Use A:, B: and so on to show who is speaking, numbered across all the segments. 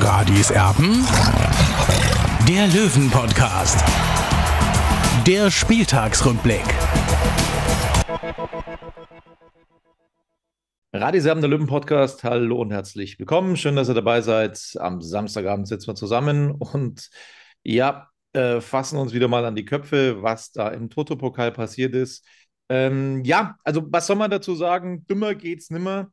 A: Radis Erben. Der Löwen-Podcast. Der Spieltagsrückblick. Radis Erben, der Löwen-Podcast. Hallo und herzlich willkommen. Schön, dass ihr dabei seid. Am Samstagabend sitzen wir zusammen und ja, äh, fassen uns wieder mal an die Köpfe, was da im Toto-Pokal passiert ist. Ähm, ja, also was soll man dazu sagen? Dümmer geht's nimmer.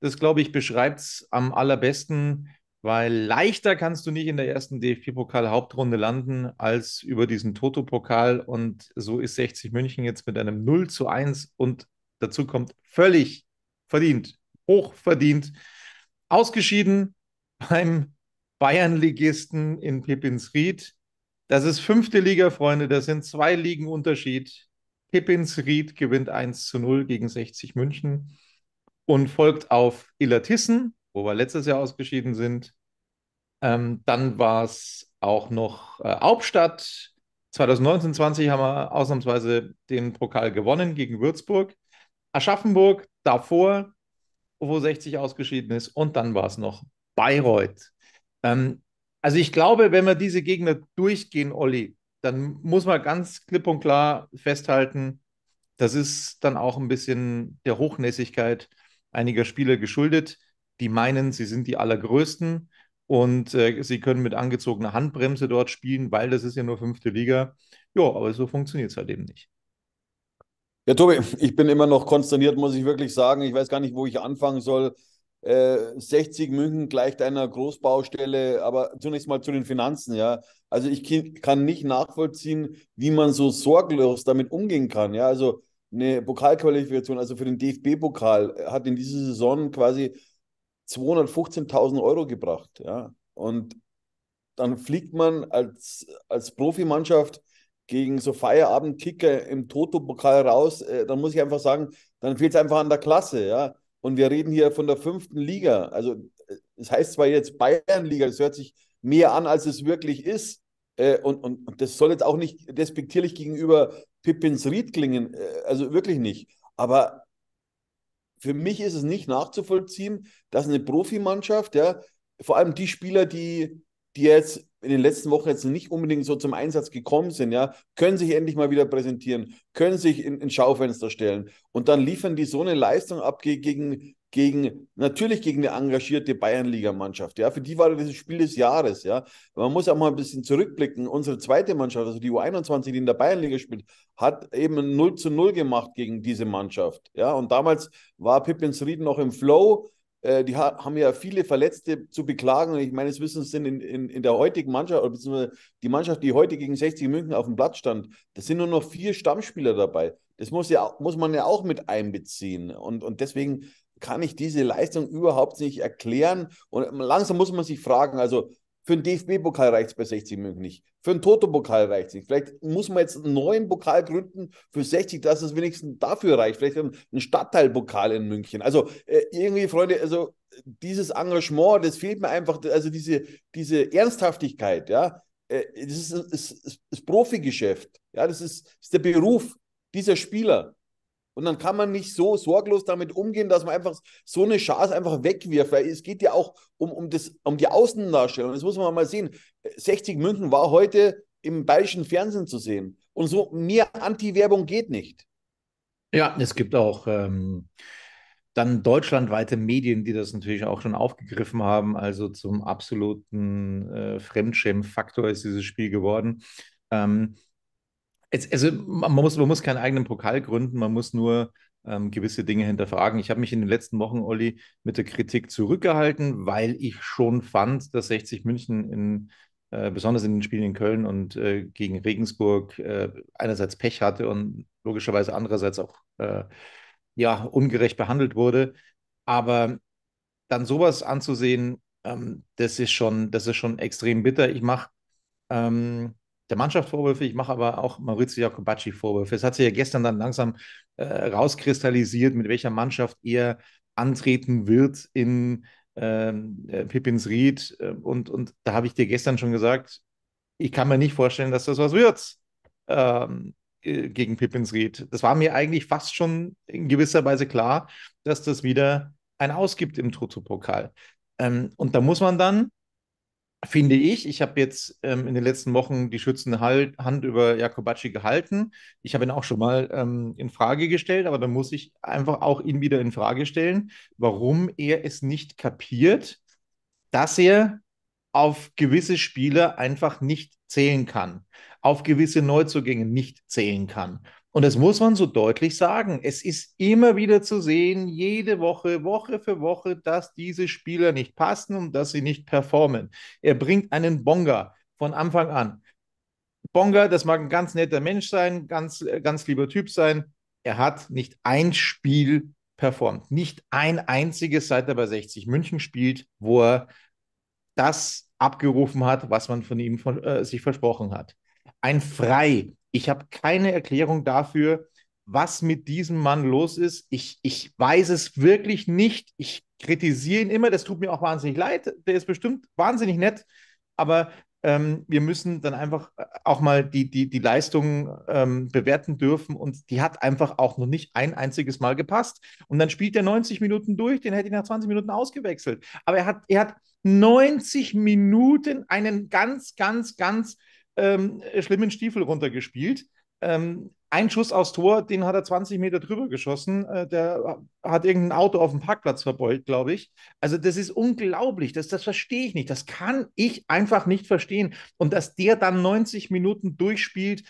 A: Das, glaube ich, beschreibt es am allerbesten weil leichter kannst du nicht in der ersten DFB-Pokal-Hauptrunde landen als über diesen Toto-Pokal. Und so ist 60 München jetzt mit einem 0 zu 1 und dazu kommt völlig verdient, hochverdient, ausgeschieden beim Bayern-Ligisten in Pippinsried. Das ist fünfte Liga, Freunde, das sind zwei Ligen Unterschied. Pippinsried gewinnt 1 zu 0 gegen 60 München und folgt auf Illertissen wo wir letztes Jahr ausgeschieden sind. Ähm, dann war es auch noch äh, Hauptstadt. 2019, 20 haben wir ausnahmsweise den Pokal gewonnen gegen Würzburg. Aschaffenburg davor, wo 60 ausgeschieden ist. Und dann war es noch Bayreuth. Ähm, also ich glaube, wenn wir diese Gegner durchgehen, Olli, dann muss man ganz klipp und klar festhalten, das ist dann auch ein bisschen der Hochnässigkeit einiger Spieler geschuldet die meinen, sie sind die allergrößten und äh, sie können mit angezogener Handbremse dort spielen, weil das ist ja nur fünfte Liga. Ja, aber so funktioniert es halt eben nicht. Ja, Tobi, ich bin
B: immer noch konsterniert, muss ich wirklich sagen. Ich weiß gar nicht, wo ich anfangen soll. Äh, 60 München gleicht einer Großbaustelle, aber zunächst mal zu den Finanzen, ja. Also ich kann nicht nachvollziehen, wie man so sorglos damit umgehen kann, ja. Also eine Pokalqualifikation, also für den DFB-Pokal, hat in dieser Saison quasi 215.000 Euro gebracht. Ja? Und dann fliegt man als, als Profimannschaft gegen so Feierabendkicker im Toto-Pokal raus. Äh, dann muss ich einfach sagen, dann fehlt es einfach an der Klasse. Ja? Und wir reden hier von der fünften Liga. Also, äh, es das heißt zwar jetzt Bayernliga, das hört sich mehr an, als es wirklich ist. Äh, und, und, und das soll jetzt auch nicht despektierlich gegenüber Pippins Ried klingen. Äh, also wirklich nicht. Aber für mich ist es nicht nachzuvollziehen, dass eine Profimannschaft, ja, vor allem die Spieler, die, die jetzt in den letzten Wochen jetzt nicht unbedingt so zum Einsatz gekommen sind, ja, können sich endlich mal wieder präsentieren, können sich ins in Schaufenster stellen. Und dann liefern die so eine Leistung ab gegen, gegen, natürlich gegen eine engagierte Bayernligamannschaft. Ja, für die war das Spiel des Jahres. Ja, man muss auch mal ein bisschen zurückblicken. Unsere zweite Mannschaft, also die U21, die in der Bayernliga spielt, hat eben 0 zu 0 gemacht gegen diese Mannschaft. Ja, und damals war Pippins Ried noch im Flow äh, die haben ja viele Verletzte zu beklagen. Und ich meines Wissens sind in, in, in, der heutigen Mannschaft, oder beziehungsweise die Mannschaft, die heute gegen 60 München auf dem Platz stand, da sind nur noch vier Stammspieler dabei. Das muss, ja, muss man ja auch mit einbeziehen. Und, und deswegen kann ich diese Leistung überhaupt nicht erklären. Und langsam muss man sich fragen, also für einen DFB-Pokal reicht es bei 60 München nicht. Für einen Toto-Pokal reicht es nicht. Vielleicht muss man jetzt einen neuen Pokal gründen für 60, dass es wenigstens dafür reicht. Vielleicht einen Stadtteilpokal in München. Also äh, irgendwie, Freunde, also dieses Engagement, das fehlt mir einfach, also diese, diese Ernsthaftigkeit, ja. Äh, das ist, das ist, ist Profigeschäft, ja, das ist, ist der Beruf dieser Spieler. Und dann kann man nicht so sorglos damit umgehen, dass man einfach so eine Chance einfach wegwirft, weil es geht ja auch um, um, das, um die Außendarstellung. Das muss man mal sehen. 60 München war heute im bayerischen Fernsehen zu sehen. Und so mehr Anti-Werbung geht nicht.
A: Ja, es gibt auch ähm, dann deutschlandweite Medien, die das natürlich auch schon aufgegriffen haben. Also zum absoluten äh, Fremdschämen-Faktor ist dieses Spiel geworden. Ähm, es, also man muss, man muss keinen eigenen Pokal gründen, man muss nur ähm, gewisse Dinge hinterfragen. Ich habe mich in den letzten Wochen, Olli, mit der Kritik zurückgehalten, weil ich schon fand, dass 60 München in, äh, besonders in den Spielen in Köln und äh, gegen Regensburg äh, einerseits Pech hatte und logischerweise andererseits auch äh, ja, ungerecht behandelt wurde. Aber dann sowas anzusehen, ähm, das, ist schon, das ist schon extrem bitter. Ich mache ähm, der Mannschaft Vorwürfe, ich mache aber auch Maurizio Jacobacci Vorwürfe. Es hat sich ja gestern dann langsam äh, rauskristallisiert, mit welcher Mannschaft er antreten wird in ähm, äh, Pippins Ried. Ähm, und, und da habe ich dir gestern schon gesagt, ich kann mir nicht vorstellen, dass das was wird ähm, äh, gegen Pippins Ried. Das war mir eigentlich fast schon in gewisser Weise klar, dass das wieder ein Ausgibt im Toto-Pokal. Ähm, und da muss man dann finde ich. Ich habe jetzt ähm, in den letzten Wochen die schützende Hand über Jakobacci gehalten. Ich habe ihn auch schon mal ähm, in Frage gestellt, aber da muss ich einfach auch ihn wieder in Frage stellen, warum er es nicht kapiert, dass er auf gewisse Spieler einfach nicht zählen kann, auf gewisse Neuzugänge nicht zählen kann. Und das muss man so deutlich sagen. Es ist immer wieder zu sehen, jede Woche, Woche für Woche, dass diese Spieler nicht passen und dass sie nicht performen. Er bringt einen Bonga von Anfang an. Bonga, das mag ein ganz netter Mensch sein, ganz, äh, ganz lieber Typ sein. Er hat nicht ein Spiel performt. Nicht ein einziges, seit er bei 60 München spielt, wo er das abgerufen hat, was man von ihm von, äh, sich versprochen hat. Ein Frei, ich habe keine Erklärung dafür, was mit diesem Mann los ist. Ich, ich weiß es wirklich nicht. Ich kritisiere ihn immer. Das tut mir auch wahnsinnig leid. Der ist bestimmt wahnsinnig nett. Aber ähm, wir müssen dann einfach äh, auch mal die, die, die Leistung ähm, bewerten dürfen. Und die hat einfach auch noch nicht ein einziges Mal gepasst. Und dann spielt er 90 Minuten durch. Den hätte ich nach 20 Minuten ausgewechselt. Aber er hat, er hat 90 Minuten einen ganz, ganz, ganz ähm, schlimmen Stiefel runtergespielt. Ähm, ein Schuss aufs Tor, den hat er 20 Meter drüber geschossen. Äh, der hat irgendein Auto auf dem Parkplatz verbeult, glaube ich. Also, das ist unglaublich. Das, das verstehe ich nicht. Das kann ich einfach nicht verstehen. Und dass der dann 90 Minuten durchspielt,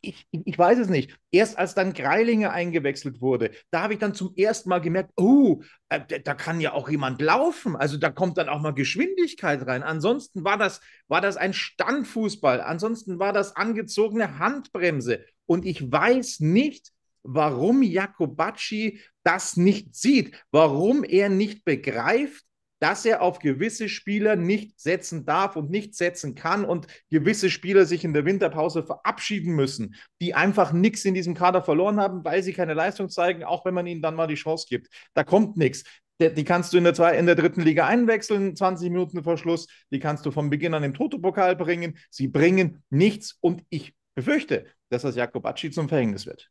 A: ich, ich weiß es nicht. Erst als dann Greilinger eingewechselt wurde, da habe ich dann zum ersten Mal gemerkt, oh, äh, da kann ja auch jemand laufen. Also da kommt dann auch mal Geschwindigkeit rein. Ansonsten war das, war das ein Standfußball. Ansonsten war das angezogene Handbremse. Und ich weiß nicht, warum Jakobacci das nicht sieht, warum er nicht begreift, dass er auf gewisse Spieler nicht setzen darf und nicht setzen kann und gewisse Spieler sich in der Winterpause verabschieden müssen, die einfach nichts in diesem Kader verloren haben, weil sie keine Leistung zeigen, auch wenn man ihnen dann mal die Chance gibt. Da kommt nichts. Die kannst du in der, zwei, in der dritten Liga einwechseln, 20 Minuten vor Schluss. Die kannst du von Beginn an im Toto-Pokal bringen. Sie bringen nichts und ich befürchte, dass das Jakobacci zum Verhängnis wird.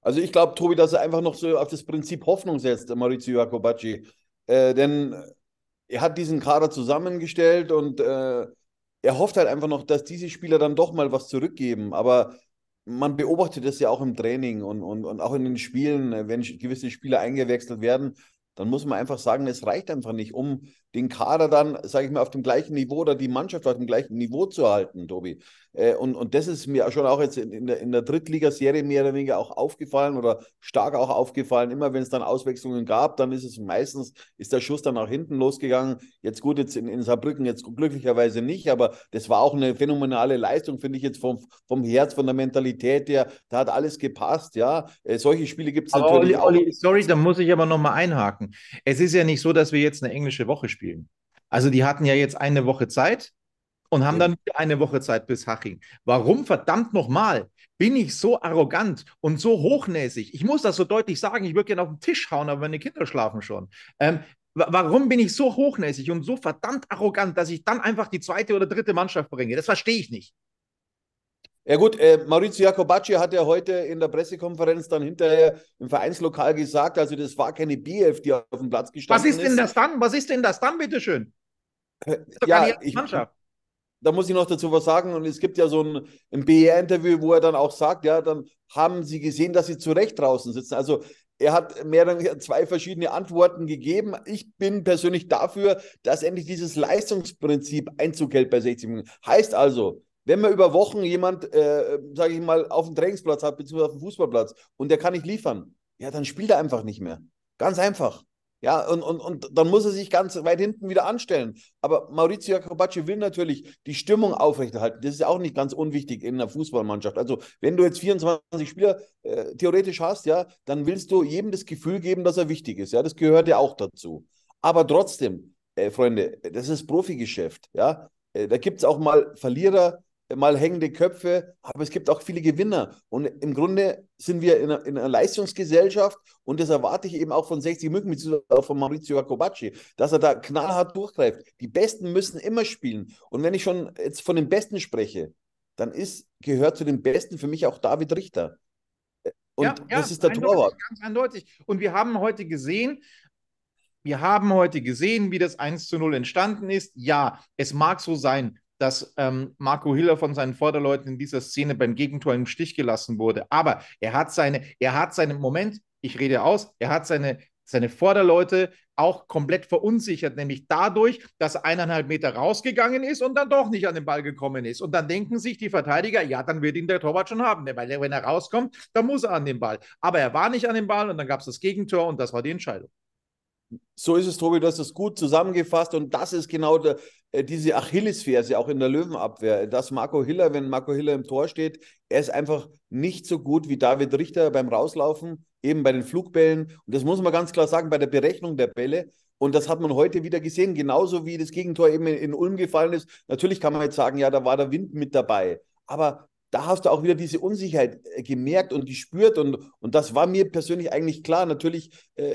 A: Also ich
B: glaube, Tobi, dass er einfach noch so auf das Prinzip Hoffnung setzt, Maurizio Jacobacci. Äh, denn er hat diesen Kader zusammengestellt und äh, er hofft halt einfach noch, dass diese Spieler dann doch mal was zurückgeben. Aber man beobachtet das ja auch im Training und, und, und auch in den Spielen, äh, wenn gewisse Spieler eingewechselt werden, dann muss man einfach sagen, es reicht einfach nicht, um den Kader dann, sage ich mal, auf dem gleichen Niveau oder die Mannschaft auf dem gleichen Niveau zu halten, Tobi. Äh, und, und das ist mir schon auch jetzt in, in der, in der Drittligaserie mehr oder weniger auch aufgefallen oder stark auch aufgefallen. Immer wenn es dann Auswechslungen gab, dann ist es meistens, ist der Schuss dann nach hinten losgegangen. Jetzt gut, jetzt in, in Saarbrücken jetzt glücklicherweise nicht, aber das war auch eine phänomenale Leistung, finde ich jetzt vom, vom Herz, von der Mentalität her. Da hat alles gepasst, ja. Äh, solche Spiele gibt es natürlich Olli, auch.
A: Olli, sorry, da muss ich aber nochmal einhaken machen. Es ist ja nicht so, dass wir jetzt eine englische Woche spielen. Also die hatten ja jetzt eine Woche Zeit und haben dann eine Woche Zeit bis Haching. Warum verdammt nochmal bin ich so arrogant und so hochnäsig? Ich muss das so deutlich sagen, ich würde gerne auf den Tisch hauen, aber meine Kinder schlafen schon. Ähm, warum bin ich so hochnäsig und so verdammt arrogant, dass ich dann einfach die zweite oder dritte Mannschaft bringe? Das verstehe ich nicht.
B: Ja gut, äh, Maurizio Jacobacci hat ja heute in der Pressekonferenz dann hinterher im Vereinslokal gesagt, also das war keine BF, die auf dem Platz gestanden ist. Was ist denn das dann? Was ist denn das dann, bitteschön? Äh, ja, ich, da muss ich noch dazu was sagen und es gibt ja so ein, ein BR-Interview, e wo er dann auch sagt, ja, dann haben sie gesehen, dass sie zu Recht draußen sitzen. Also er hat mehr oder weniger zwei verschiedene Antworten gegeben. Ich bin persönlich dafür, dass endlich dieses Leistungsprinzip Einzug hält bei 60 Minuten. Heißt also, wenn man über Wochen jemand, äh, sage ich mal, auf dem Trainingsplatz hat, beziehungsweise auf dem Fußballplatz und der kann nicht liefern, ja, dann spielt er einfach nicht mehr. Ganz einfach. Ja, und, und, und dann muss er sich ganz weit hinten wieder anstellen. Aber Maurizio Jacobacci will natürlich die Stimmung aufrechterhalten. Das ist ja auch nicht ganz unwichtig in einer Fußballmannschaft. Also, wenn du jetzt 24 Spieler äh, theoretisch hast, ja, dann willst du jedem das Gefühl geben, dass er wichtig ist. Ja, das gehört ja auch dazu. Aber trotzdem, äh, Freunde, das ist Profigeschäft. Ja, äh, da gibt es auch mal Verlierer, mal hängende Köpfe, aber es gibt auch viele Gewinner. Und im Grunde sind wir in einer, in einer Leistungsgesellschaft und das erwarte ich eben auch von 60 Mücken, beziehungsweise auch von Maurizio Jacobacci, dass er da knallhart durchgreift. Die Besten müssen immer spielen. Und wenn ich schon jetzt von den Besten spreche, dann ist, gehört zu den Besten für mich auch David Richter. Äh, und ja, ja, das ist der eindeutig, Torwart.
A: Ganz eindeutig. Und wir haben heute gesehen, wir haben heute gesehen, wie das 1 zu 0 entstanden ist. Ja, es mag so sein, dass ähm, Marco Hiller von seinen Vorderleuten in dieser Szene beim Gegentor im Stich gelassen wurde. Aber er hat seine, er hat seinen Moment, ich rede aus, er hat seine, seine Vorderleute auch komplett verunsichert, nämlich dadurch, dass eineinhalb Meter rausgegangen ist und dann doch nicht an den Ball gekommen ist. Und dann denken sich die Verteidiger, ja, dann wird ihn der Torwart schon haben, weil wenn er rauskommt, dann muss er an den Ball. Aber er war nicht an den Ball und dann gab es das Gegentor und das war die Entscheidung. So ist es, Tobi, du hast es gut
B: zusammengefasst und das ist genau der, äh, diese Achillesferse also auch in der Löwenabwehr, dass Marco Hiller, wenn Marco Hiller im Tor steht, er ist einfach nicht so gut wie David Richter beim Rauslaufen, eben bei den Flugbällen. Und das muss man ganz klar sagen, bei der Berechnung der Bälle. Und das hat man heute wieder gesehen, genauso wie das Gegentor eben in, Ulm gefallen ist. Natürlich kann man jetzt sagen, ja, da war der Wind mit dabei. Aber da hast du auch wieder diese Unsicherheit äh, gemerkt und gespürt. Und, und das war mir persönlich eigentlich klar. Natürlich äh,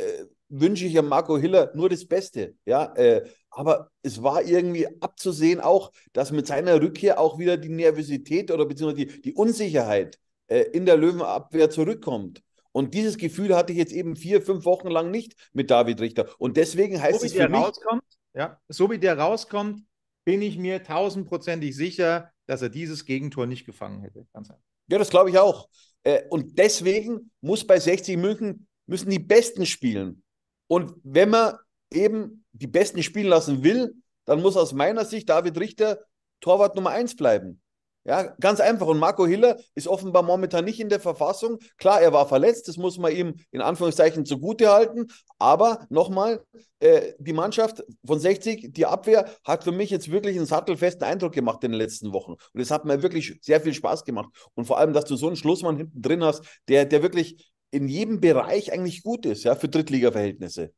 B: wünsche ich ja Marco Hiller nur das Beste. Ja, äh, aber es war irgendwie abzusehen auch, dass mit seiner Rückkehr auch wieder die Nervosität oder beziehungsweise die, die Unsicherheit äh, in der Löwenabwehr zurückkommt. Und
A: dieses Gefühl hatte ich jetzt eben vier, fünf Wochen lang nicht mit David Richter. Und deswegen heißt so es für mich... Rauskommt, ja, so wie der rauskommt, bin ich mir tausendprozentig sicher, dass er dieses Gegentor nicht gefangen hätte. Ganz Ja, das glaube ich auch. Äh, und deswegen muss bei
B: 60 München müssen die Besten spielen. Und wenn man eben die Besten spielen lassen will, dann muss aus meiner Sicht David Richter Torwart Nummer 1 bleiben. Ja, ganz einfach. Und Marco Hiller ist offenbar momentan nicht in der Verfassung. Klar, er war verletzt, das muss man ihm in Anführungszeichen zugute halten. Aber nochmal, äh, die Mannschaft von 60, die Abwehr, hat für mich jetzt wirklich einen sattelfesten Eindruck gemacht in den letzten Wochen. Und es hat mir wirklich sehr viel Spaß gemacht. Und vor allem, dass du so einen Schlussmann hinten drin hast, der, der wirklich in jedem Bereich eigentlich gut ist, ja, für Drittliga-Verhältnisse.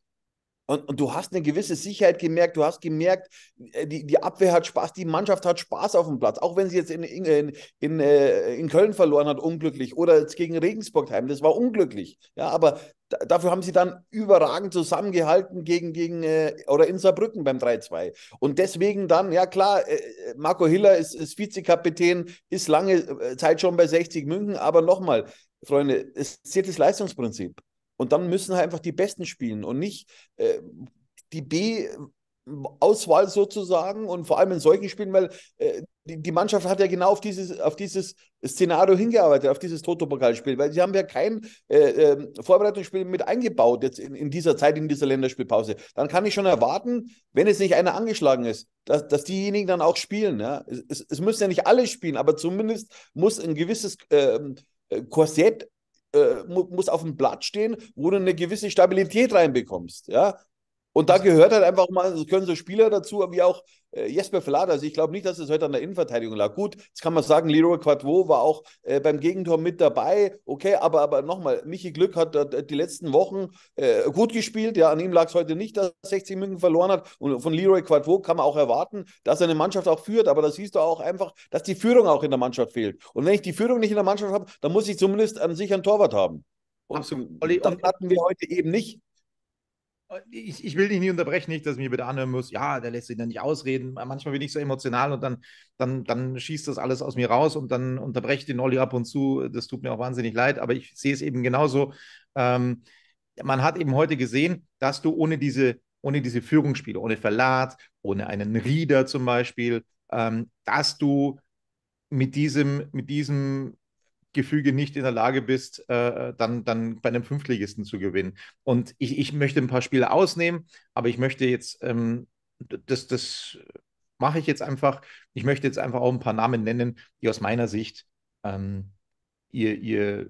B: Und, und, du hast eine gewisse Sicherheit gemerkt, du hast gemerkt, äh, die, die Abwehr hat Spaß, die Mannschaft hat Spaß auf dem Platz, auch wenn sie jetzt in, in, in, in äh, Köln verloren hat, unglücklich, oder jetzt gegen Regensburg heim, das war unglücklich. Ja, aber dafür haben sie dann überragend zusammengehalten gegen, gegen äh, oder in Saarbrücken beim 3-2. Und deswegen dann, ja klar, Marco Hiller ist, ist Vizekapitän, ist lange Zeit schon bei 60 München, aber nochmal, Freunde, es zählt das Leistungsprinzip. Und dann müssen halt einfach die Besten spielen und nicht äh, die B. Auswahl sozusagen und vor allem in solchen Spielen, weil äh, die, die, Mannschaft hat ja genau auf dieses, auf dieses Szenario hingearbeitet, auf dieses Toto-Pokalspiel, weil sie haben ja kein äh, äh, Vorbereitungsspiel mit eingebaut jetzt in, in, dieser Zeit, in dieser Länderspielpause. Dann kann ich schon erwarten, wenn jetzt nicht einer angeschlagen ist, dass, dass diejenigen dann auch spielen. Ja? Es, es, es müssen ja nicht alle spielen, aber zumindest muss ein gewisses ähm, äh, Korsett äh, muss auf dem Blatt stehen, wo du eine gewisse Stabilität reinbekommst. Ja? Und da also gehört halt einfach mal, es können so Spieler dazu, wie auch äh, Jesper Verlader. Also ich glaube nicht, dass es heute an der Innenverteidigung lag. Gut, jetzt kann man sagen, Leroy Quadvo war auch äh, beim Gegentor mit dabei. Okay, aber, aber nochmal, Michi Glück hat, hat, äh, die letzten Wochen äh, gut gespielt. Ja, an ihm lag es heute nicht, dass er 60 Minuten verloren hat. Und von Leroy Quadvo kann man auch erwarten, dass er eine Mannschaft auch führt. Aber das siehst du auch einfach, dass die Führung auch in der Mannschaft fehlt. Und wenn ich die Führung nicht in der Mannschaft habe, dann muss ich zumindest an sich einen Torwart haben. Und Absolut.
A: das hatten wir heute eben nicht ich, ich, will dich nie unterbrechen, nicht, dass ich mir bitte anhören muss, ja, der lässt sich dann nicht ausreden. Manchmal bin ich so emotional und dann, dann, dann schießt das alles aus mir raus und dann unterbreche ich den Olli ab und zu. Das tut mir auch wahnsinnig leid, aber ich sehe es eben genauso. Ähm, man hat eben heute gesehen, dass du ohne diese, ohne diese Führungsspiele, ohne Verlat, ohne einen Rieder zum Beispiel, ähm, dass du mit diesem, mit diesem Gefüge nicht in der Lage bist, äh, äh, dann, dann bei einem Fünftligisten zu gewinnen. Und ich, ich möchte ein paar Spiele ausnehmen, aber ich möchte jetzt, ähm, das, das mache ich jetzt einfach, ich möchte jetzt einfach auch ein paar Namen nennen, die aus meiner Sicht ähm, ihr, ihr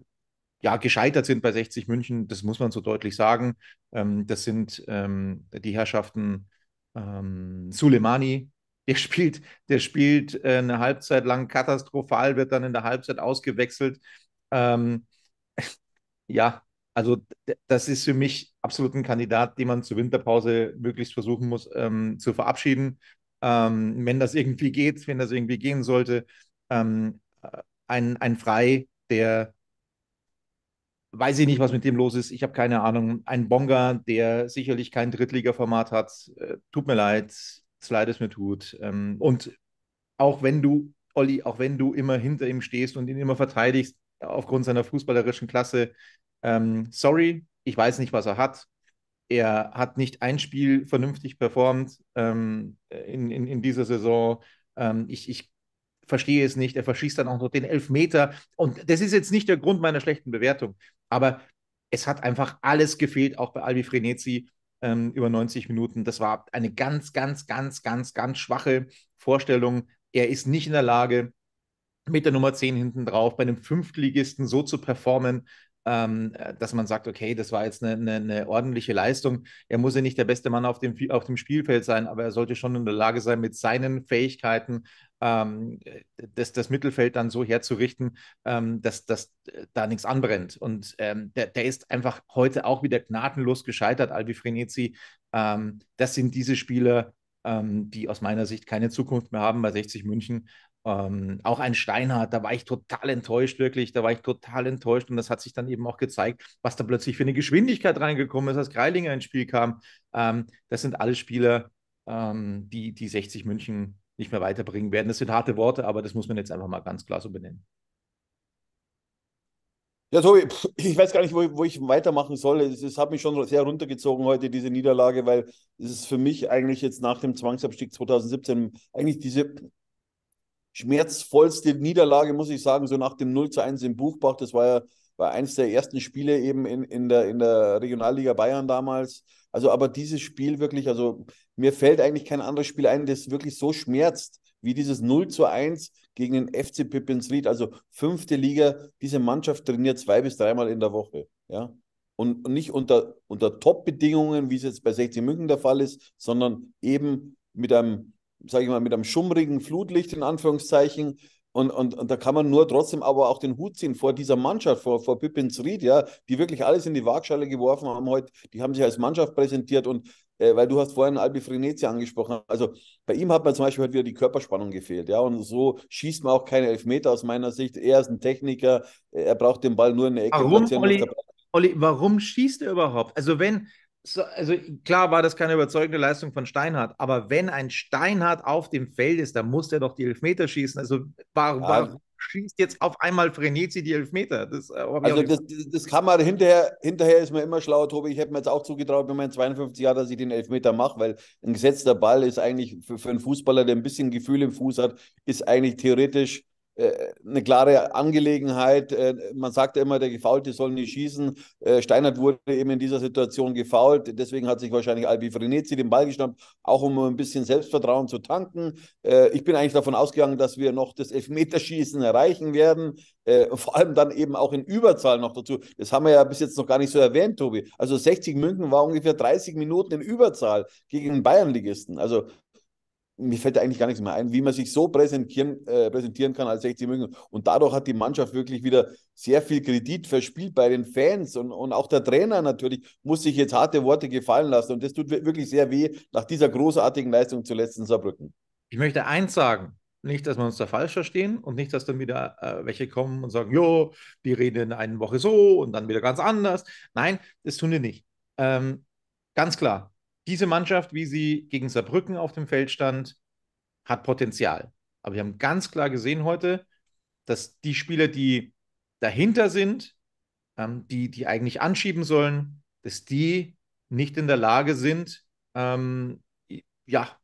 A: ja, gescheitert sind bei 60 München, das muss man so deutlich sagen. Ähm, das sind ähm, die Herrschaften ähm, Suleimani, der spielt, der spielt äh, eine Halbzeit lang katastrophal, wird dann in der Halbzeit ausgewechselt. Ähm, ja, also das ist für mich absolut ein Kandidat, den man zur Winterpause möglichst versuchen muss ähm, zu verabschieden. Ähm, wenn das irgendwie geht, wenn das irgendwie gehen sollte, ähm, äh, ein, ein Frei, der weiß ich nicht, was mit dem los ist. Ich habe keine Ahnung. Ein Bonga, der sicherlich kein Drittliga-Format hat. Äh, tut mir leid es es mir tut. Ähm, und auch wenn du, Olli, auch wenn du immer hinter ihm stehst und ihn immer verteidigst, aufgrund seiner fußballerischen Klasse, ähm, sorry, ich weiß nicht, was er hat. Er hat nicht ein Spiel vernünftig performt ähm, in, in, in, dieser Saison. Ähm, ich, ich verstehe es nicht. Er verschießt dann auch noch den Elfmeter. Und das ist jetzt nicht der Grund meiner schlechten Bewertung. Aber es hat einfach alles gefehlt, auch bei Albi Frenetzi ähm, über 90 Minuten. Das war eine ganz, ganz, ganz, ganz, ganz schwache Vorstellung. Er ist nicht in der Lage, mit der Nummer 10 hinten drauf bei einem Fünftligisten so zu performen, ähm, äh, dass man sagt, okay, das war jetzt eine, eine, eine, ordentliche Leistung. Er muss ja nicht der beste Mann auf dem, auf dem Spielfeld sein, aber er sollte schon in der Lage sein, mit seinen Fähigkeiten ähm, äh, das, das Mittelfeld dann so herzurichten, ähm, dass, dass äh, da nichts anbrennt. Und ähm, der, der ist einfach heute auch wieder gnadenlos gescheitert, Albi Frenizi. Ähm, das sind diese Spieler, ähm, die aus meiner Sicht keine Zukunft mehr haben bei 60 München. Ähm, auch ein Steinhardt, da war ich total enttäuscht, wirklich. Da war ich total enttäuscht. Und das hat sich dann eben auch gezeigt, was da plötzlich für eine Geschwindigkeit reingekommen ist, als Greilinger ins Spiel kam. Ähm, das sind alle Spieler, ähm, die, die 60 München nicht mehr weiterbringen werden. Das sind harte Worte, aber das muss man jetzt einfach mal ganz klar so benennen.
B: Ja, Tobi, ich weiß gar nicht, wo, wo ich weitermachen soll. Es, es, hat mich schon sehr runtergezogen heute, diese Niederlage, weil es ist für mich eigentlich jetzt nach dem Zwangsabstieg 2017 eigentlich diese schmerzvollste Niederlage, muss ich sagen, so nach dem 0 zu 1 in Buchbach. Das war ja war eines der ersten Spiele eben in, in, der, in der Regionalliga Bayern damals. Also, aber dieses Spiel wirklich, also mir fällt eigentlich kein anderes Spiel ein, das wirklich so schmerzt wie dieses 0 zu 1 gegen den FC Pippensried, also fünfte Liga. Diese Mannschaft trainiert zwei bis dreimal in der Woche. Ja? Und, und nicht unter, unter Top-Bedingungen, wie es jetzt bei 60 Mücken der Fall ist, sondern eben mit einem sage ich mal, mit einem schummrigen Flutlicht in Anführungszeichen. Und, und, und da kann man nur trotzdem aber auch den Hut ziehen vor dieser Mannschaft, vor, vor Pippins Ried, ja, die wirklich alles in die Waagschale geworfen haben heute. Die haben sich als Mannschaft präsentiert und äh, weil du hast vorhin Albi Frenetzi angesprochen. Also bei ihm hat man zum Beispiel heute wieder die Körperspannung gefehlt, ja. Und so schießt man auch keine Elfmeter aus meiner Sicht. Er ist ein Techniker, er braucht den Ball nur in der Ecke. Warum, Olli,
A: Olli, warum schießt er überhaupt? Also wenn, so, also klar war das keine überzeugende Leistung von Steinhardt, aber wenn ein Steinhardt auf dem Feld ist, dann muss der doch die Elfmeter schießen. Also warum, ja. schießt jetzt auf einmal Frenetzi die Elfmeter? Das, äh, also das, das, kann man hinterher,
B: hinterher ist man immer schlauer, Tobi. Ich hätte mir jetzt auch zugetraut, wenn man 52 Jahre, dass ich den Elfmeter mache, weil ein gesetzter Ball ist eigentlich für, für einen Fußballer, der ein bisschen Gefühl im Fuß hat, ist eigentlich theoretisch äh, eine klare Angelegenheit. Äh, man sagt ja immer, der Gefaulte soll nicht schießen. Äh, Steinert wurde eben in dieser Situation gefault. Deswegen hat sich wahrscheinlich Albi Frenetzi den Ball geschnappt, auch um ein bisschen Selbstvertrauen zu tanken. Ich bin eigentlich davon ausgegangen, dass wir noch das Elfmeterschießen erreichen werden. Vor allem dann eben auch in Überzahl noch dazu. Das haben wir ja bis jetzt noch gar nicht so erwähnt, Tobi. Also 60 München war ungefähr 30 Minuten in Überzahl gegen den Bayernligisten. Also mir fällt eigentlich gar nichts mehr ein, wie man sich so präsentieren, äh, präsentieren kann als 60 München. Und dadurch hat die Mannschaft wirklich wieder sehr viel Kredit verspielt bei den Fans und, und auch der Trainer natürlich muss sich jetzt harte Worte gefallen lassen. Und das tut wirklich sehr weh nach dieser großartigen
A: Leistung zuletzt in Saarbrücken. Ich möchte eins sagen. Nicht, dass wir uns da falsch verstehen und nicht, dass dann wieder äh, welche kommen und sagen, jo, die reden in einer Woche so und dann wieder ganz anders. Nein, das tun die nicht. Ähm, ganz klar, diese Mannschaft, wie sie gegen Saarbrücken auf dem Feld stand, hat Potenzial. Aber wir haben ganz klar gesehen heute, dass die Spieler, die dahinter sind, ähm, die, die eigentlich anschieben sollen, dass die nicht in der Lage sind, ähm, ja,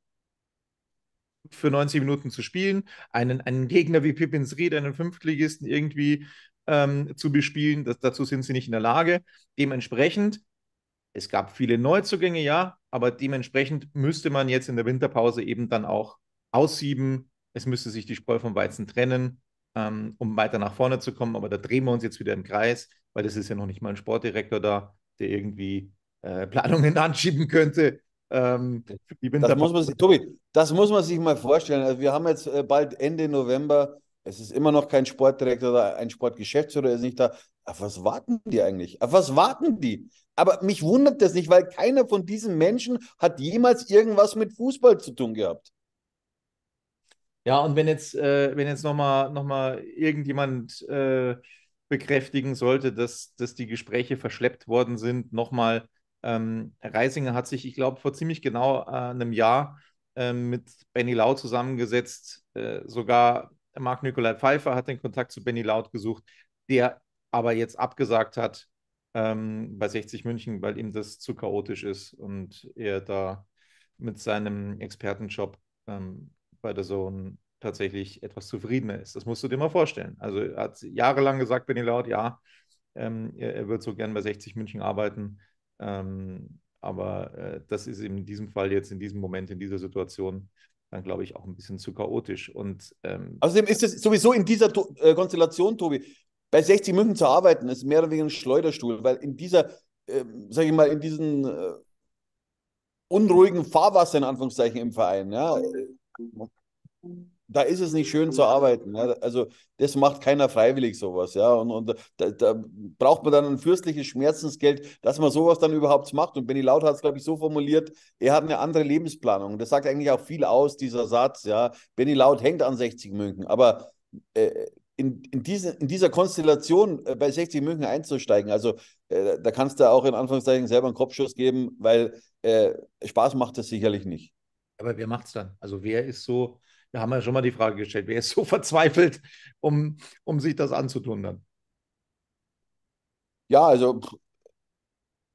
A: für 90 Minuten zu spielen, einen, einen Gegner wie Pippins Ried, einen Fünftligisten irgendwie ähm, zu bespielen. Das, dazu sind sie nicht in der Lage. Dementsprechend es gab viele Neuzugänge, ja, aber dementsprechend müsste man jetzt in der Winterpause eben dann auch aussieben. Es müsste sich die Spreu vom Weizen trennen, ähm, um weiter nach vorne zu kommen. Aber da drehen wir uns jetzt wieder im Kreis, weil es ist ja noch nicht mal ein Sportdirektor da, der irgendwie äh, Planungen anschieben könnte. Ähm, das, muss
B: man sich, Tobi, das muss man sich mal vorstellen. Also wir haben jetzt äh, bald Ende November. Es ist immer noch kein Sportdirektor oder ein Sportgeschäftsführer ist nicht da. Auf was warten die eigentlich? Auf was warten die? Aber mich wundert das nicht, weil keiner von diesen Menschen hat jemals irgendwas mit
A: Fußball zu tun gehabt. Ja, und wenn jetzt, äh, wenn jetzt nochmal noch mal irgendjemand äh, bekräftigen sollte, dass, dass die Gespräche verschleppt worden sind, nochmal, ähm, Reisinger hat sich, ich glaube, vor ziemlich genau äh, einem Jahr äh, mit Benny Laut zusammengesetzt. Äh, sogar Marc Nikolai Pfeiffer hat den Kontakt zu Benny Laut gesucht, der aber jetzt abgesagt hat ähm, bei 60 München, weil ihm das zu chaotisch ist und er da mit seinem Expertenjob ähm, bei der Zone tatsächlich etwas zufriedener ist. Das musst du dir mal vorstellen. Also er hat jahrelang gesagt, Benny Laut, ja, ähm, er, er wird so gern bei 60 München arbeiten. Ähm, aber äh, das ist in diesem Fall jetzt, in diesem Moment, in dieser Situation, dann glaube ich auch ein bisschen zu chaotisch. Und ähm, außerdem
B: ist es sowieso in dieser to äh, Konstellation, Tobi, bei 60 München zu arbeiten, ist mehr oder weniger ein Schleuderstuhl, weil in dieser, äh, sage ich mal, in diesen äh, unruhigen Fahrwasser in Anführungszeichen im Verein, ja, da ist es nicht schön zu arbeiten. Ja. Also das macht keiner freiwillig sowas, ja. Und, und da, da, braucht man dann ein fürstliches Schmerzensgeld, dass man sowas dann überhaupt macht. Und Benny Laut hat es, glaube ich, so formuliert, er hat eine andere Lebensplanung. Das sagt eigentlich auch viel aus, dieser Satz, ja. Benny Laut hängt an 60 Münken, aber äh, in, in, diese, in dieser Konstellation äh, bei 60 München einzusteigen, also äh, da kannst du auch in Anführungszeichen selber einen Kopfschuss geben, weil äh, Spaß macht das sicherlich nicht.
A: Aber wer macht es dann? Also wer ist so, wir haben ja schon mal die Frage gestellt, wer ist so verzweifelt, um, um sich das anzutun dann?
B: Ja, also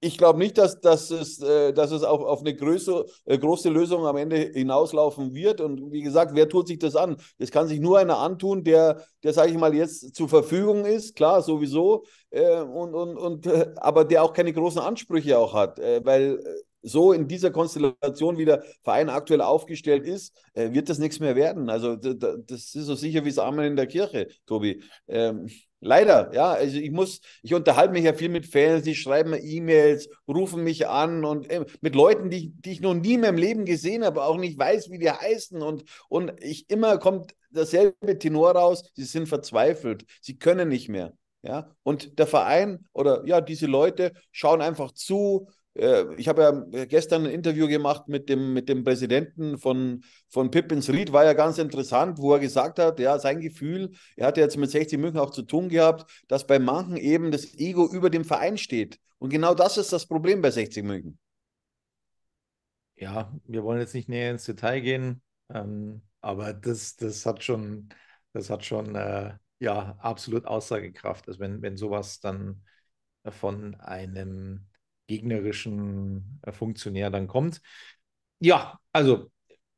B: ich glaube nicht, dass, dass es, äh, dass es auf, auf eine Größe, äh, große Lösung am Ende hinauslaufen wird. Und wie gesagt, wer tut sich das an? Das kann sich nur einer antun, der, der sage ich mal, jetzt zur Verfügung ist, klar, sowieso, äh, und, und, und, äh, aber der auch keine großen Ansprüche auch hat. Äh, weil äh, so in dieser Konstellation, wie der Verein aktuell aufgestellt ist, äh, wird das nichts mehr werden. Also das ist so sicher wie das Amen in der Kirche, Tobi. Ähm, leider, ja. Also ich muss, ich unterhalte mich ja viel mit Fans, die schreiben mir E-Mails, rufen mich an und äh, mit Leuten, die, die ich noch nie in meinem Leben gesehen habe, auch nicht weiß, wie die heißen. Und, und ich immer kommt dasselbe Tenor raus, sie sind verzweifelt, sie können nicht mehr. Ja, und der Verein oder ja, diese Leute schauen einfach zu, äh, ich habe ja äh, gestern ein Interview gemacht mit dem, mit dem Präsidenten von, von Pippins Ried, war ja ganz interessant, wo er gesagt hat, ja, sein Gefühl, er hatte jetzt mit 60 München auch zu tun gehabt, dass bei manchen eben das Ego über dem Verein steht. Und genau das ist das Problem bei 60 München.
A: Ja, wir wollen jetzt nicht näher ins Detail gehen, ähm, aber das, das hat schon, das hat schon äh, ja, absolut Aussagekraft. Also wenn, wenn sowas dann äh, von einem gegnerischen äh, Funktionär dann kommt. Ja, also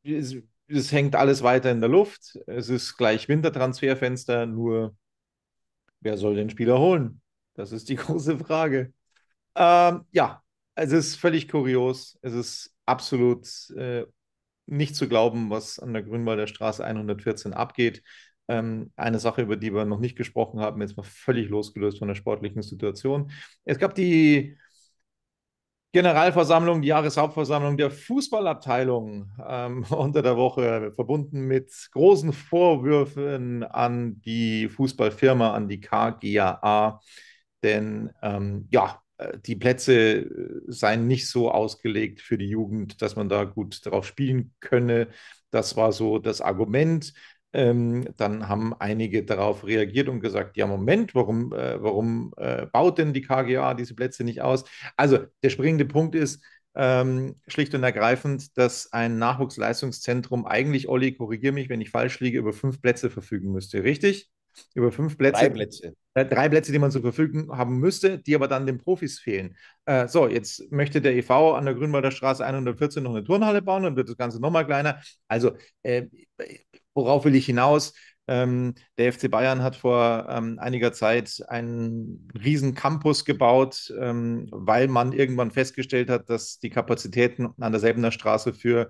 A: es, es hängt alles weiter in der Luft. Es ist gleich Wintertransferfenster, nur wer soll den Spieler holen? Das ist die große Frage. Ähm, ja, es ist völlig kurios. Es ist absolut äh, nicht zu glauben, was an der Grünwalder Straße 114 abgeht. Ähm, eine Sache, über die wir noch nicht gesprochen haben, jetzt mal völlig losgelöst von der sportlichen Situation. Es gab die Generalversammlung, die Jahreshauptversammlung der Fußballabteilung ähm, unter der Woche, verbunden mit großen Vorwürfen an die Fußballfirma, an die KGAA. Denn ähm, ja, äh, die Plätze äh, seien nicht so ausgelegt für die Jugend, dass man da gut drauf spielen könne. Das war so das Argument ähm, dann haben einige darauf reagiert und gesagt, ja Moment, warum, äh, warum äh, baut denn die KGA diese Plätze nicht aus? Also der springende Punkt ist ähm, schlicht und ergreifend, dass ein Nachwuchsleistungszentrum eigentlich, Olli, korrigiere mich, wenn ich falsch liege, über fünf Plätze verfügen müsste, richtig? Über fünf Plätze. Drei Plätze. Äh, drei Plätze, die man zur Verfügung haben müsste, die aber dann den Profis fehlen. Äh, so, jetzt möchte der e.V. an der Grünwalder Straße 114 noch eine Turnhalle bauen, dann wird das Ganze nochmal kleiner. Also, äh, worauf will ich hinaus? Ähm, der FC Bayern hat vor ähm, einiger Zeit einen riesen Campus gebaut, ähm, weil man irgendwann festgestellt hat, dass die Kapazitäten an der Säbener Straße für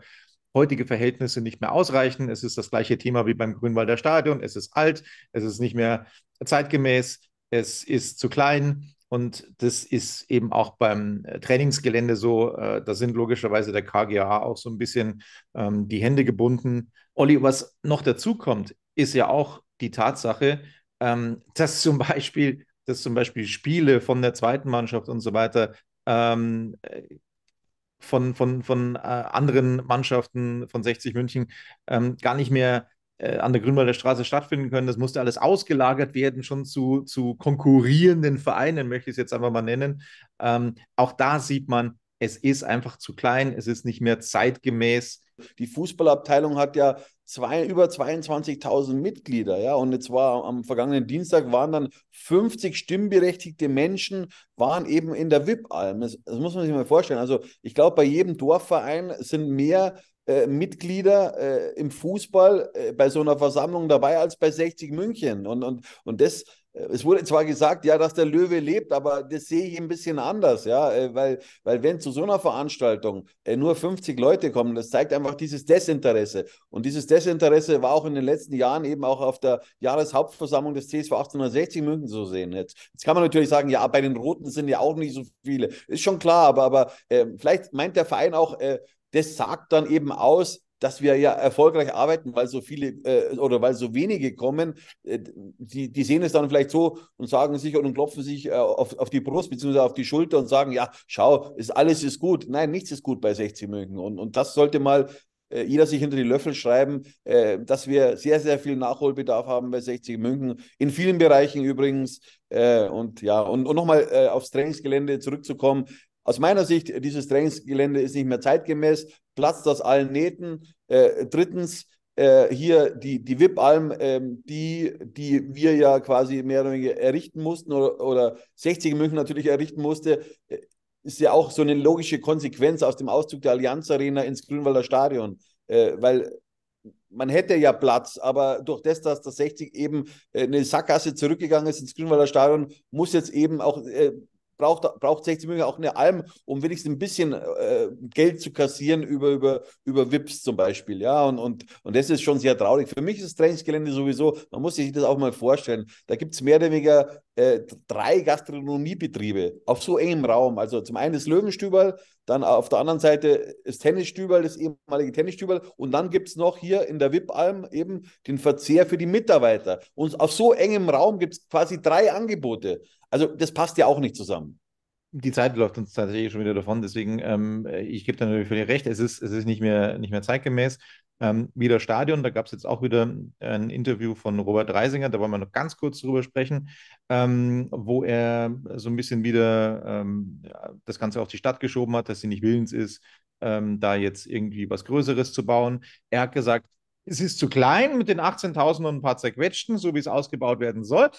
A: heutige Verhältnisse nicht mehr ausreichen. Es ist das gleiche Thema wie beim Grünwalder Stadion. Es ist alt, es ist nicht mehr zeitgemäß, es ist zu klein. Und das ist eben auch beim äh, Trainingsgelände so. Äh, da sind logischerweise der KGA auch so ein bisschen ähm, die Hände gebunden. Olli, was noch dazu kommt, ist ja auch die Tatsache, ähm, dass zum Beispiel, dass zum Beispiel Spiele von der zweiten Mannschaft und so weiter ähm, äh, von, von, von äh, anderen Mannschaften von 60 München ähm, gar nicht mehr äh, an der Grünwalder Straße stattfinden können. Das musste alles ausgelagert werden, schon zu, zu konkurrierenden Vereinen, möchte ich es jetzt einfach mal nennen. Ähm, auch da sieht man, es ist einfach zu klein, es ist nicht mehr zeitgemäß.
B: Die Fußballabteilung hat ja zwei, über 22.000 Mitglieder, ja, und jetzt war am vergangenen Dienstag waren dann 50 stimmberechtigte Menschen waren eben in der wip alm Das, das, muss man sich mal vorstellen. Also ich glaube, bei jedem Dorfverein sind mehr äh, Mitglieder äh, im Fußball äh, bei so einer Versammlung dabei als bei 60 München. Und, und, und das, äh, es wurde zwar gesagt, ja, dass der Löwe lebt, aber das sehe ich ein bisschen anders, ja, äh, weil, weil wenn zu so einer Veranstaltung nur 50 Leute kommen, das zeigt einfach dieses Desinteresse. Und dieses Desinteresse war auch in den letzten Jahren eben auch auf der Jahreshauptversammlung des CSV 1860 München zu sehen. Jetzt, jetzt kann man natürlich sagen, ja, bei den Roten sind ja auch nicht so viele. Ist schon klar, aber, aber äh, vielleicht meint der Verein auch, äh, das sagt dann eben aus, dass wir ja erfolgreich arbeiten, weil so viele äh, oder weil so wenige kommen, äh, die, die sehen es dann vielleicht so und sagen sich und klopfen sich äh, auf, auf die Brust bzw. auf die Schulter und sagen, ja, schau, ist, alles ist gut. Nein, nichts ist gut bei 60 München. Und, und das sollte mal äh, jeder sich hinter die Löffel schreiben, äh, dass wir sehr, sehr viel Nachholbedarf haben bei 60 München, in vielen Bereichen übrigens. Äh, und ja, und, und nochmal aufs Trainingsgelände zurückzukommen, aus meiner Sicht, dieses Trainingsgelände ist nicht mehr zeitgemäß, platzt aus allen Nähten. Äh, drittens, äh, hier die, die VIP-Alm, äh, die, die wir ja quasi mehr oder weniger errichten mussten oder, oder 60 München natürlich errichten musste, äh, ist ja auch so eine logische Konsequenz aus dem Auszug der Allianz Arena ins Grünwalder Stadion, äh, weil man hätte ja Platz, aber durch das, dass das 60 eben äh, eine Sackgasse zurückgegangen ist ins Grünwalder Stadion, muss jetzt eben auch äh, braucht, braucht 60 München auch eine Alm, um wenigstens ein bisschen äh, Geld zu kassieren über, über, über Wips zum Beispiel. Ja, und, und, und das ist schon sehr traurig. Für mich ist das Trainingsgelände sowieso, man muss sich das auch mal vorstellen, da gibt es mehr oder weniger äh, drei Gastronomiebetriebe auf so engem Raum. Also zum einen ist Löwenstüberl, dann auf der anderen Seite ist Tennisstüberl, das ehemalige Tennisstüberl. Und dann gibt es noch hier in der Wipalm eben den Verzehr für die Mitarbeiter. Und auf so engem Raum gibt es quasi drei Angebote. Also das passt ja auch nicht zusammen
A: die Zeit läuft uns tatsächlich schon wieder davon, deswegen, ähm, ich gebe da natürlich völlig recht, es ist, es ist nicht, mehr, nicht mehr zeitgemäß ähm, wieder Stadion. Da gab es jetzt auch wieder ein Interview von Robert Reisinger, da wollen wir noch ganz kurz drüber sprechen, ähm, wo er so ein bisschen wieder ähm, das Ganze auf die Stadt geschoben hat, dass sie nicht willens ist, ähm, da jetzt irgendwie was Größeres zu bauen. Er hat gesagt, es ist zu klein mit den 18.000 und ein paar zerquetschten, so wie es ausgebaut werden soll,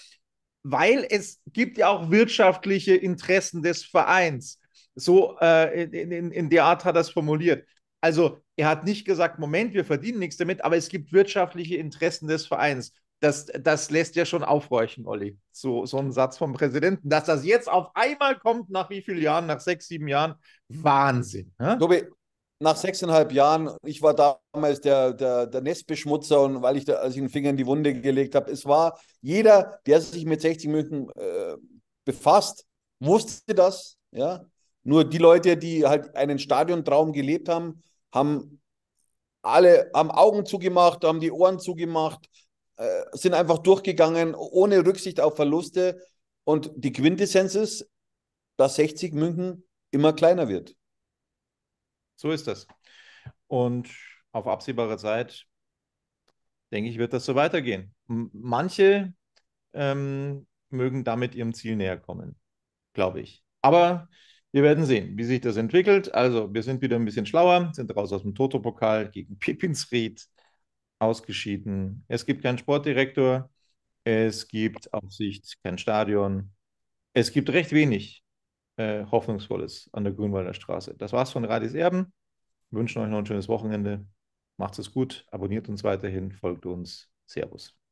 A: weil es gibt ja auch wirtschaftliche Interessen des Vereins. So äh, in, in, in der Art hat er es formuliert. Also er hat nicht gesagt, Moment, wir verdienen nichts damit, aber es gibt wirtschaftliche Interessen des Vereins. Das, das lässt ja schon aufhorchen, Olli. So, so ein Satz vom Präsidenten. Dass das jetzt auf einmal kommt, nach wie vielen Jahren, nach sechs, sieben Jahren, Wahnsinn. Ne? Tobi, nach sechseinhalb Jahren, ich war
B: damals der, der, der Nestbeschmutzer und weil ich da, als ich den Finger in die Wunde gelegt habe, es war jeder, der sich mit 60 München äh, befasst, wusste das. Ja? Nur die Leute, die halt einen Stadiontraum gelebt haben, haben alle haben Augen zugemacht, haben die Ohren zugemacht, äh, sind einfach durchgegangen, ohne Rücksicht auf Verluste. Und die Quintessenz ist, dass 60 München
A: immer kleiner wird. So ist das. Und auf absehbare Zeit, denke ich, wird das so weitergehen. Manche ähm, mögen damit ihrem Ziel näher kommen, glaube ich. Aber wir werden sehen, wie sich das entwickelt. Also, wir sind wieder ein bisschen schlauer, sind raus aus dem Toto-Pokal gegen Pippinsried ausgeschieden. Es gibt keinen Sportdirektor, es gibt Aufsicht, kein Stadion. Es gibt recht wenig äh, Hoffnungsvolles an der Grünwalder Straße. Das war's von Radis Erben. wünschen euch noch ein schönes Wochenende. Macht es gut, abonniert uns weiterhin, folgt uns. Servus.